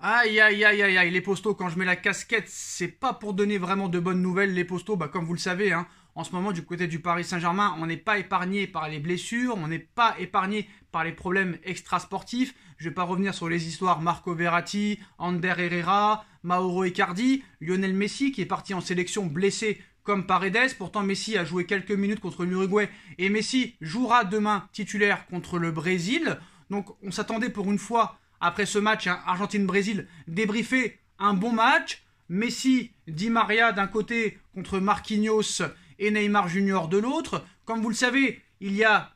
Aïe, aïe, aïe, aïe, aïe, les postaux, quand je mets la casquette, c'est pas pour donner vraiment de bonnes nouvelles. Les postaux, bah, comme vous le savez, hein, en ce moment, du côté du Paris Saint-Germain, on n'est pas épargné par les blessures, on n'est pas épargné par les problèmes extrasportifs. Je vais pas revenir sur les histoires Marco Verratti, Ander Herrera, Mauro Icardi, Lionel Messi qui est parti en sélection blessé comme Paredes. Pourtant, Messi a joué quelques minutes contre l'Uruguay et Messi jouera demain titulaire contre le Brésil. Donc, on s'attendait pour une fois après ce match hein, Argentine-Brésil, débriefer un bon match. Messi, Di Maria d'un côté contre Marquinhos et Neymar Junior de l'autre. Comme vous le savez, il y a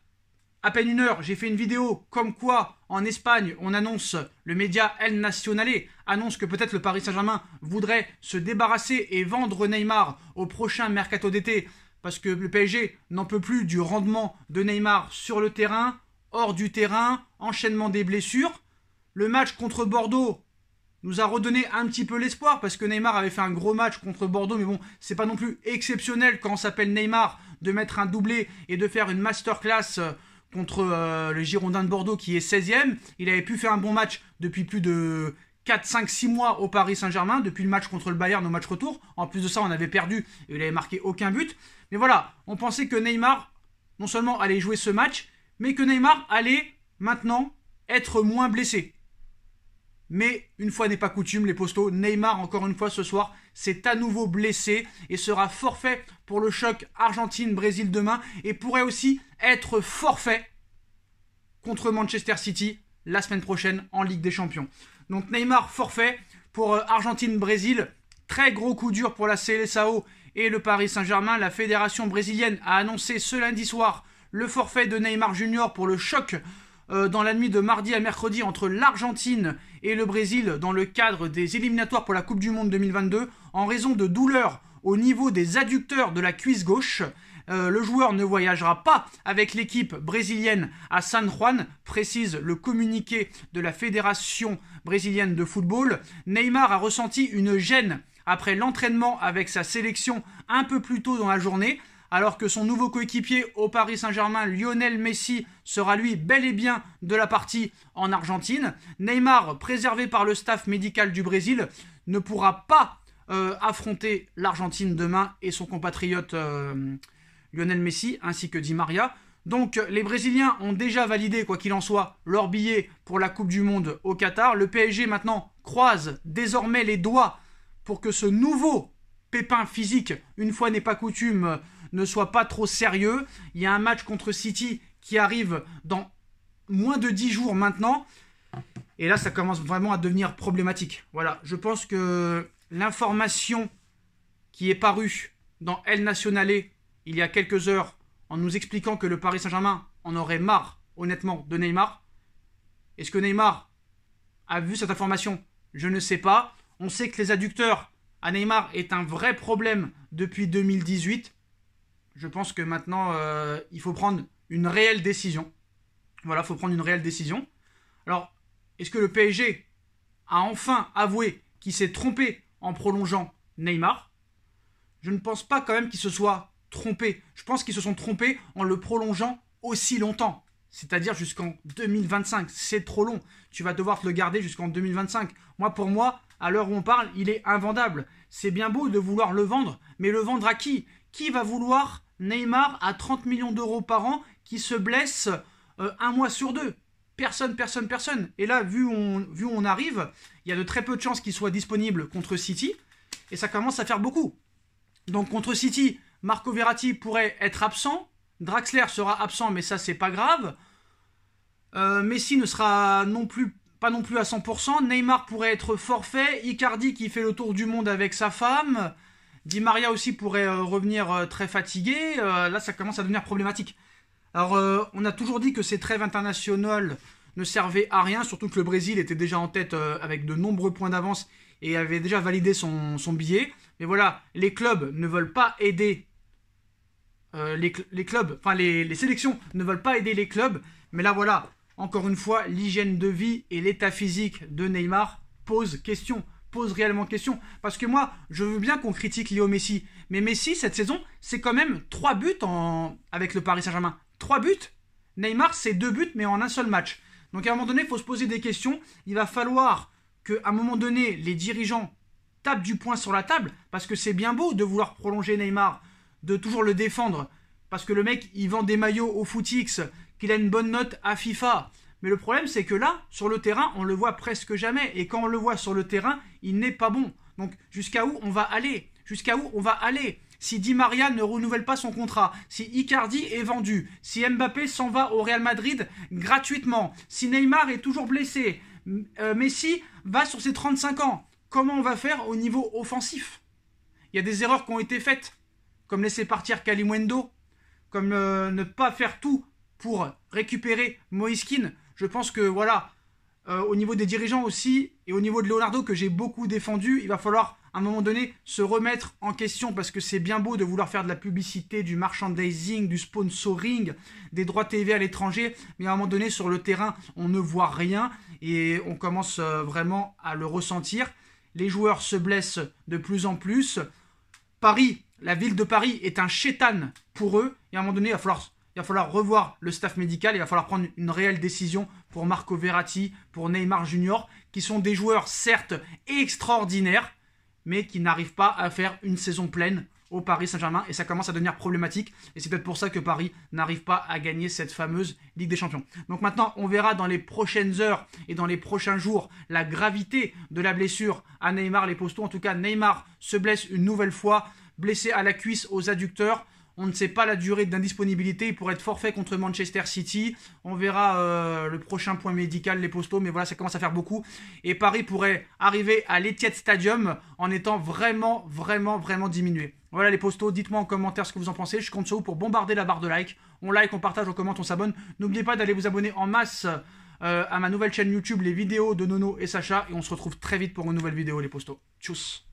à peine une heure, j'ai fait une vidéo comme quoi en Espagne, on annonce, le média El Nacionale annonce que peut-être le Paris Saint-Germain voudrait se débarrasser et vendre Neymar au prochain mercato d'été parce que le PSG n'en peut plus du rendement de Neymar sur le terrain, hors du terrain, enchaînement des blessures le match contre Bordeaux nous a redonné un petit peu l'espoir parce que Neymar avait fait un gros match contre Bordeaux, mais bon, c'est pas non plus exceptionnel quand on s'appelle Neymar de mettre un doublé et de faire une masterclass euh, contre euh, le Girondin de Bordeaux qui est 16e. Il avait pu faire un bon match depuis plus de 4, 5, 6 mois au Paris Saint-Germain, depuis le match contre le Bayern au match retour. En plus de ça, on avait perdu et il avait marqué aucun but. Mais voilà, on pensait que Neymar, non seulement allait jouer ce match, mais que Neymar allait maintenant être moins blessé. Mais une fois n'est pas coutume, les postaux. Neymar, encore une fois ce soir, s'est à nouveau blessé et sera forfait pour le choc Argentine-Brésil demain et pourrait aussi être forfait contre Manchester City la semaine prochaine en Ligue des Champions. Donc Neymar forfait pour euh, Argentine-Brésil. Très gros coup dur pour la CLSAO et le Paris Saint-Germain. La fédération brésilienne a annoncé ce lundi soir le forfait de Neymar Junior pour le choc euh, dans la nuit de mardi à mercredi entre l'Argentine et le Brésil dans le cadre des éliminatoires pour la Coupe du Monde 2022 en raison de douleurs au niveau des adducteurs de la cuisse gauche. Euh, le joueur ne voyagera pas avec l'équipe brésilienne à San Juan, précise le communiqué de la Fédération brésilienne de football. Neymar a ressenti une gêne après l'entraînement avec sa sélection un peu plus tôt dans la journée alors que son nouveau coéquipier au Paris Saint-Germain, Lionel Messi, sera lui bel et bien de la partie en Argentine. Neymar, préservé par le staff médical du Brésil, ne pourra pas euh, affronter l'Argentine demain et son compatriote euh, Lionel Messi, ainsi que Di Maria. Donc les Brésiliens ont déjà validé, quoi qu'il en soit, leur billet pour la Coupe du Monde au Qatar. Le PSG maintenant croise désormais les doigts pour que ce nouveau pépin physique, une fois n'est pas coutume, ne soit pas trop sérieux. Il y a un match contre City qui arrive dans moins de 10 jours maintenant. Et là, ça commence vraiment à devenir problématique. Voilà, je pense que l'information qui est parue dans El Nacionalé il y a quelques heures en nous expliquant que le Paris Saint-Germain en aurait marre, honnêtement, de Neymar. Est-ce que Neymar a vu cette information Je ne sais pas. On sait que les adducteurs à Neymar est un vrai problème depuis 2018. Je pense que maintenant, euh, il faut prendre une réelle décision. Voilà, il faut prendre une réelle décision. Alors, est-ce que le PSG a enfin avoué qu'il s'est trompé en prolongeant Neymar Je ne pense pas quand même qu'il se soit trompé. Je pense qu'ils se sont trompés en le prolongeant aussi longtemps. C'est-à-dire jusqu'en 2025. C'est trop long. Tu vas devoir te le garder jusqu'en 2025. Moi, pour moi, à l'heure où on parle, il est invendable. C'est bien beau de vouloir le vendre, mais le vendre à qui Qui va vouloir Neymar à 30 millions d'euros par an qui se blesse euh, un mois sur deux. Personne, personne, personne. Et là, vu où on, vu on arrive, il y a de très peu de chances qu'il soit disponible contre City. Et ça commence à faire beaucoup. Donc contre City, Marco Verratti pourrait être absent. Draxler sera absent, mais ça, c'est pas grave. Euh, Messi ne sera non plus pas non plus à 100%. Neymar pourrait être forfait. Icardi qui fait le tour du monde avec sa femme. Di Maria aussi pourrait euh, revenir euh, très fatigué. Euh, là, ça commence à devenir problématique. Alors, on a toujours dit que ces trêves internationales ne servaient à rien, surtout que le Brésil était déjà en tête avec de nombreux points d'avance et avait déjà validé son, billet. Mais voilà, les clubs ne veulent pas aider les, clubs, enfin les, sélections ne veulent pas aider les clubs. Mais là voilà, encore une fois, l'hygiène de vie et l'état physique de Neymar posent question pose réellement question. Parce que moi, je veux bien qu'on critique Léo Messi. Mais Messi, cette saison, c'est quand même 3 buts en... avec le Paris Saint-Germain. 3 buts Neymar, c'est 2 buts, mais en un seul match. Donc à un moment donné, il faut se poser des questions. Il va falloir qu'à un moment donné, les dirigeants tapent du poing sur la table. Parce que c'est bien beau de vouloir prolonger Neymar, de toujours le défendre. Parce que le mec, il vend des maillots au Footix, qu'il a une bonne note à FIFA mais le problème, c'est que là, sur le terrain, on le voit presque jamais. Et quand on le voit sur le terrain, il n'est pas bon. Donc, jusqu'à où on va aller Jusqu'à où on va aller si Di Maria ne renouvelle pas son contrat, si Icardi est vendu, si Mbappé s'en va au Real Madrid gratuitement, si Neymar est toujours blessé, euh, Messi va sur ses 35 ans, comment on va faire au niveau offensif Il y a des erreurs qui ont été faites, comme laisser partir Kalimwendo, comme euh, ne pas faire tout pour récupérer Moïskine. Je pense que voilà, euh, au niveau des dirigeants aussi, et au niveau de Leonardo que j'ai beaucoup défendu, il va falloir à un moment donné se remettre en question parce que c'est bien beau de vouloir faire de la publicité, du merchandising, du sponsoring, des droits TV à l'étranger, mais à un moment donné sur le terrain on ne voit rien et on commence euh, vraiment à le ressentir. Les joueurs se blessent de plus en plus. Paris, la ville de Paris est un chétan pour eux et à un moment donné il va falloir il va falloir revoir le staff médical, il va falloir prendre une réelle décision pour Marco Verratti, pour Neymar Junior, qui sont des joueurs certes extraordinaires, mais qui n'arrivent pas à faire une saison pleine au Paris Saint-Germain et ça commence à devenir problématique et c'est peut-être pour ça que Paris n'arrive pas à gagner cette fameuse Ligue des Champions. Donc maintenant, on verra dans les prochaines heures et dans les prochains jours la gravité de la blessure à Neymar les postons. En tout cas, Neymar se blesse une nouvelle fois, blessé à la cuisse, aux adducteurs. On ne sait pas la durée d'indisponibilité. Il pourrait être forfait contre Manchester City. On verra euh, le prochain point médical, les postaux. Mais voilà, ça commence à faire beaucoup. Et Paris pourrait arriver à l'Etihad Stadium en étant vraiment, vraiment, vraiment diminué. Voilà les postaux. Dites-moi en commentaire ce que vous en pensez. Je compte sur vous pour bombarder la barre de like. On like, on partage, on commente, on s'abonne. N'oubliez pas d'aller vous abonner en masse euh, à ma nouvelle chaîne YouTube, les vidéos de Nono et Sacha. Et on se retrouve très vite pour une nouvelle vidéo, les postos. Tchuss